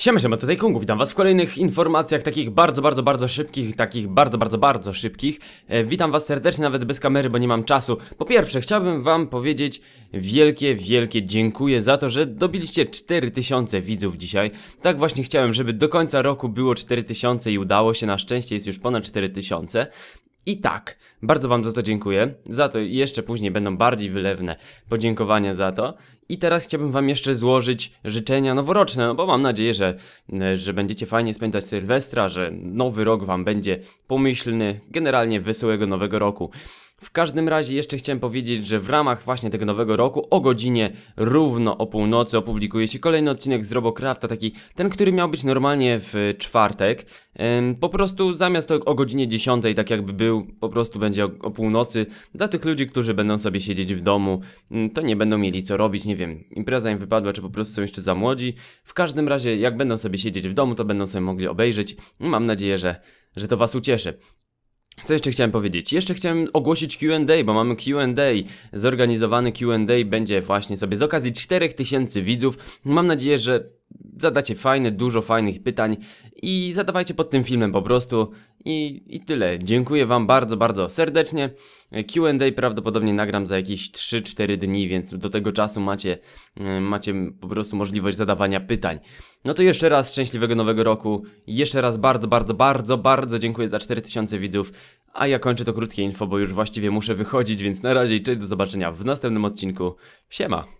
Siema, siema, tutaj Kungu, witam was w kolejnych informacjach takich bardzo, bardzo, bardzo szybkich, takich bardzo, bardzo, bardzo szybkich. E, witam was serdecznie, nawet bez kamery, bo nie mam czasu. Po pierwsze, chciałbym wam powiedzieć wielkie, wielkie dziękuję za to, że dobiliście 4000 widzów dzisiaj. Tak właśnie chciałem, żeby do końca roku było 4000 i udało się, na szczęście jest już ponad 4000. I tak, bardzo Wam za to dziękuję. Za to jeszcze później będą bardziej wylewne podziękowania za to. I teraz chciałbym Wam jeszcze złożyć życzenia noworoczne, no bo mam nadzieję, że, e, że będziecie fajnie spędzać Sylwestra, że nowy rok Wam będzie pomyślny, generalnie wesołego nowego roku. W każdym razie jeszcze chciałem powiedzieć, że w ramach właśnie tego nowego roku o godzinie równo o północy opublikuje się kolejny odcinek z Robocrafta, taki ten, który miał być normalnie w czwartek. Po prostu zamiast o godzinie 10, tak jakby był, po prostu będzie będzie o, o, północy, dla tych ludzi, którzy będą sobie siedzieć w domu, mm, to nie będą mieli co robić, nie wiem, impreza im wypadła, czy po prostu są jeszcze za młodzi. W każdym razie, jak będą sobie siedzieć w domu, to będą sobie mogli obejrzeć. Mam nadzieję, że, że to Was ucieszy. Co jeszcze chciałem powiedzieć? Jeszcze chciałem ogłosić QA, bo mamy QA. Zorganizowany QA będzie właśnie sobie z okazji 4000 widzów. Mam nadzieję, że zadacie fajne, dużo fajnych pytań i zadawajcie pod tym filmem po prostu. I, i tyle. Dziękuję Wam bardzo, bardzo serdecznie. QA prawdopodobnie nagram za jakieś 3-4 dni, więc do tego czasu macie, mm, macie po prostu możliwość zadawania pytań. No to jeszcze raz szczęśliwego nowego roku. Jeszcze raz bardzo, bardzo, bardzo, bardzo dziękuję za 4000 widzów. A ja kończę to krótkie info, bo już właściwie muszę wychodzić, więc na razie i cześć, do zobaczenia w następnym odcinku. Siema!